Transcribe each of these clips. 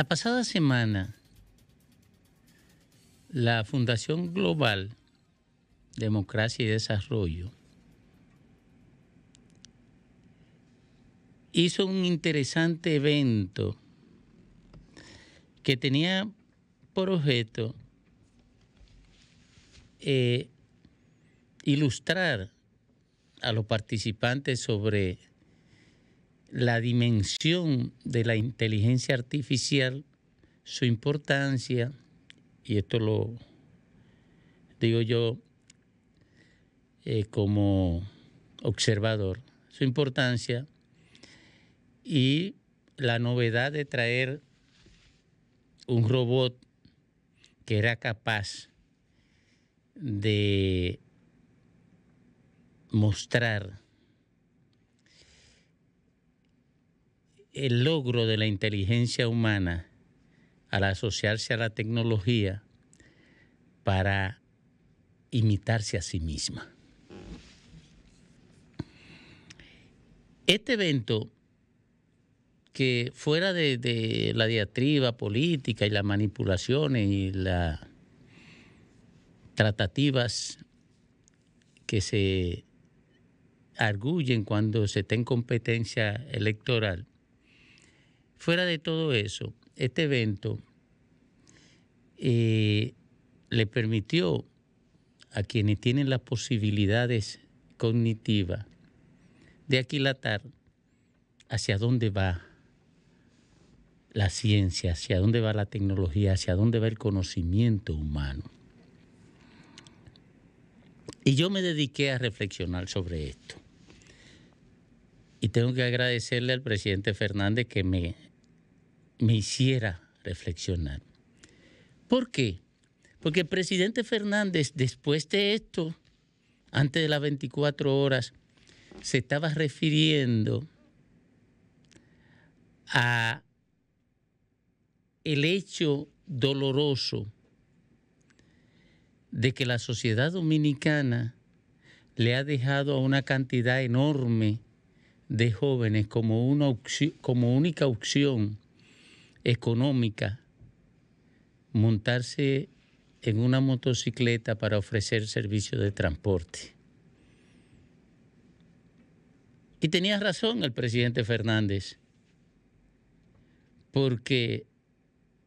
La pasada semana, la Fundación Global Democracia y Desarrollo hizo un interesante evento que tenía por objeto eh, ilustrar a los participantes sobre la dimensión de la inteligencia artificial, su importancia, y esto lo digo yo eh, como observador, su importancia y la novedad de traer un robot que era capaz de mostrar el logro de la inteligencia humana al asociarse a la tecnología para imitarse a sí misma. Este evento, que fuera de, la diatriba política y las manipulaciones y las tratativas que se arguyen cuando se está en competencia electoral, Fuera de todo eso, este evento eh, le permitió a quienes tienen las posibilidades cognitivas de aquilatar hacia dónde va la ciencia, hacia dónde va la tecnología, hacia dónde va el conocimiento humano. Y yo me dediqué a reflexionar sobre esto. Y tengo que agradecerle al presidente Fernández que me me hiciera reflexionar. ¿Por qué? Porque el presidente Fernández, después de esto, antes de las 24 horas, se estaba refiriendo a el hecho doloroso de que la sociedad dominicana le ha dejado a una cantidad enorme de jóvenes como, una como única opción económica montarse en una motocicleta para ofrecer servicio de transporte. Y tenía razón el presidente Fernández, porque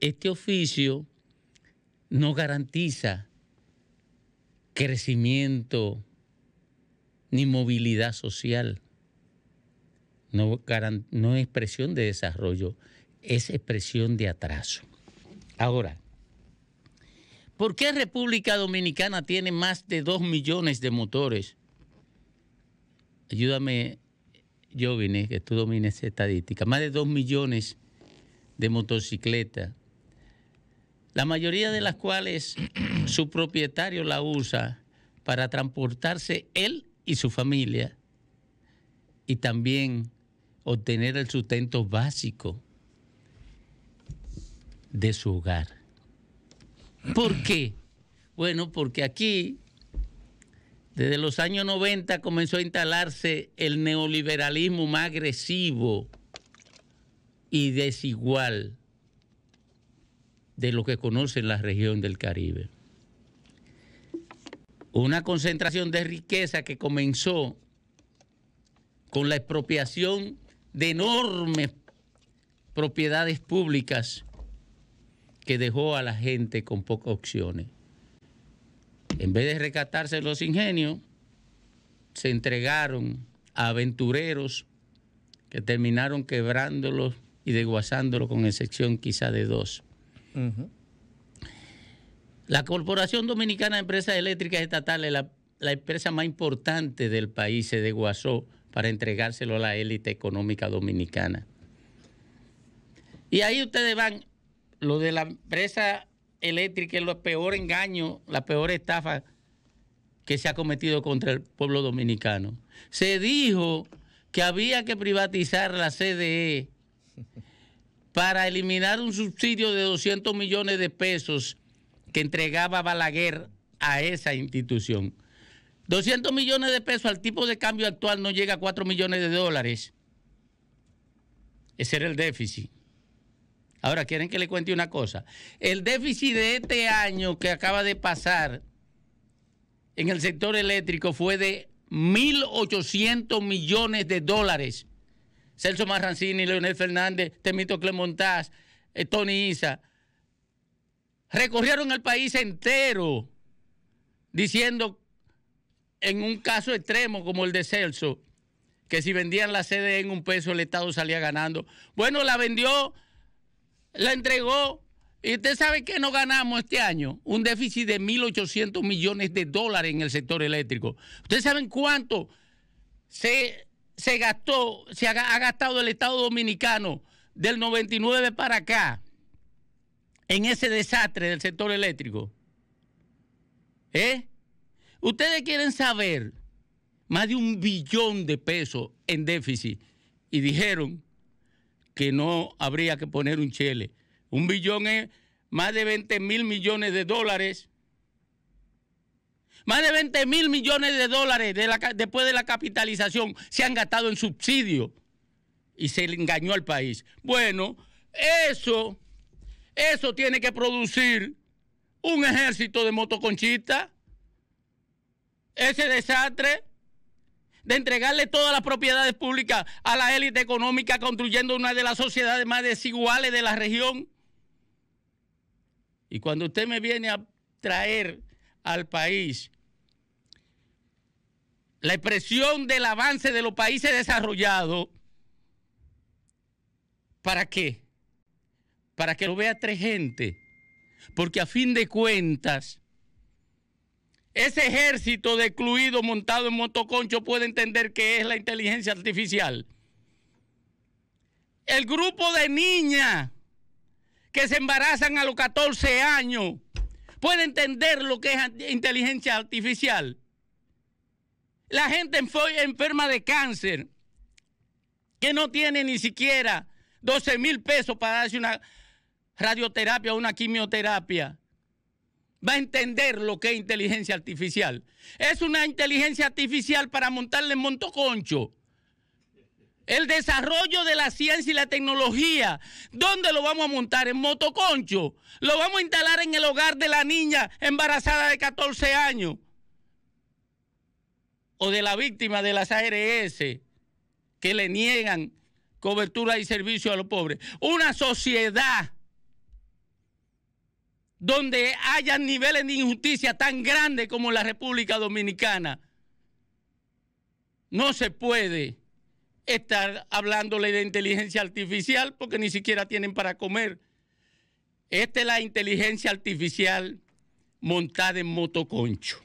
este oficio no garantiza crecimiento ni movilidad social, no, es presión de desarrollo es expresión de atraso. Ahora, ¿por qué República Dominicana tiene más de 2 millones de motores? Ayúdame, Jovine, que tú domines estadística. Más de 2 millones de motocicletas, la mayoría de las cuales su propietario la usa para transportarse él y su familia y también obtener el sustento básico de su hogar. ¿Por qué? Bueno, porque aquí, desde los años 90, comenzó a instalarse el neoliberalismo más agresivo y desigual de lo que conoce la región del Caribe. Una concentración de riqueza que comenzó con la expropiación de enormes propiedades públicas que dejó a la gente con pocas opciones. En vez de recatarse los ingenios, se entregaron a aventureros que terminaron quebrándolos y desguazándolos con excepción quizá de dos. La Corporación Dominicana de Empresas Eléctricas Estatales, la, la empresa más importante del país, se desguazó para entregárselo a la élite económica dominicana. Y ahí ustedes van lo de la empresa eléctrica es el peor engaño, la peor estafa que se ha cometido contra el pueblo dominicano. Se dijo que había que privatizar la CDE para eliminar un subsidio de 200 millones de pesos que entregaba Balaguer a esa institución. 200 millones de pesos al tipo de cambio actual no llega a 4 millones de dólares. Ese era el déficit. Ahora, quieren que le cuente una cosa. El déficit de este año que acaba de pasar en el sector eléctrico fue de 1.800 millones de dólares. Celso Marrancini, Leonel Fernández, Temito Clemontaz, eh, Tony Isa, recorrieron el país entero diciendo, en un caso extremo como el de Celso, que si vendían la sede en un peso el Estado salía ganando. Bueno, la vendió la entregó. Y usted sabe que no ganamos este año un déficit de 1.800 millones de dólares en el sector eléctrico. ¿Ustedes saben cuánto se, gastó, se ha, gastado el Estado Dominicano del 99 para acá en ese desastre del sector eléctrico? ¿Eh? Ustedes quieren saber más de un billón de pesos en déficit y dijeron que no habría que poner un chele. Un billón es más de 20 mil millones de dólares. Más de 20 mil millones de dólares de la, después de la capitalización se han gastado en subsidio y se le engañó al país. Bueno, eso, eso tiene que producir un ejército de motoconchistas. Ese desastre de entregarle todas las propiedades públicas a la élite económica, construyendo una de las sociedades más desiguales de la región. Y cuando usted me viene a traer al país la expresión del avance de los países desarrollados, ¿para qué? Para que lo vea tres gente. Porque a fin de cuentas, ese ejército de montado en motoconcho puede entender qué es la inteligencia artificial. El grupo de niñas que se embarazan a los 14 años puede entender lo que es inteligencia artificial. La gente enferma de cáncer que no tiene ni siquiera 12 mil pesos para darse una radioterapia o una quimioterapia va a entender lo que es inteligencia artificial. Es una inteligencia artificial para montarle motoconcho. El desarrollo de la ciencia y la tecnología. ¿Dónde lo vamos a montar? En motoconcho. Lo vamos a instalar en el hogar de la niña embarazada de 14 años. O de la víctima de las ARS que le niegan cobertura y servicio a los pobres. Una sociedad donde haya niveles de injusticia tan grandes como la República Dominicana. No se puede estar hablándole de inteligencia artificial porque ni siquiera tienen para comer. Esta es la inteligencia artificial montada en motoconcho.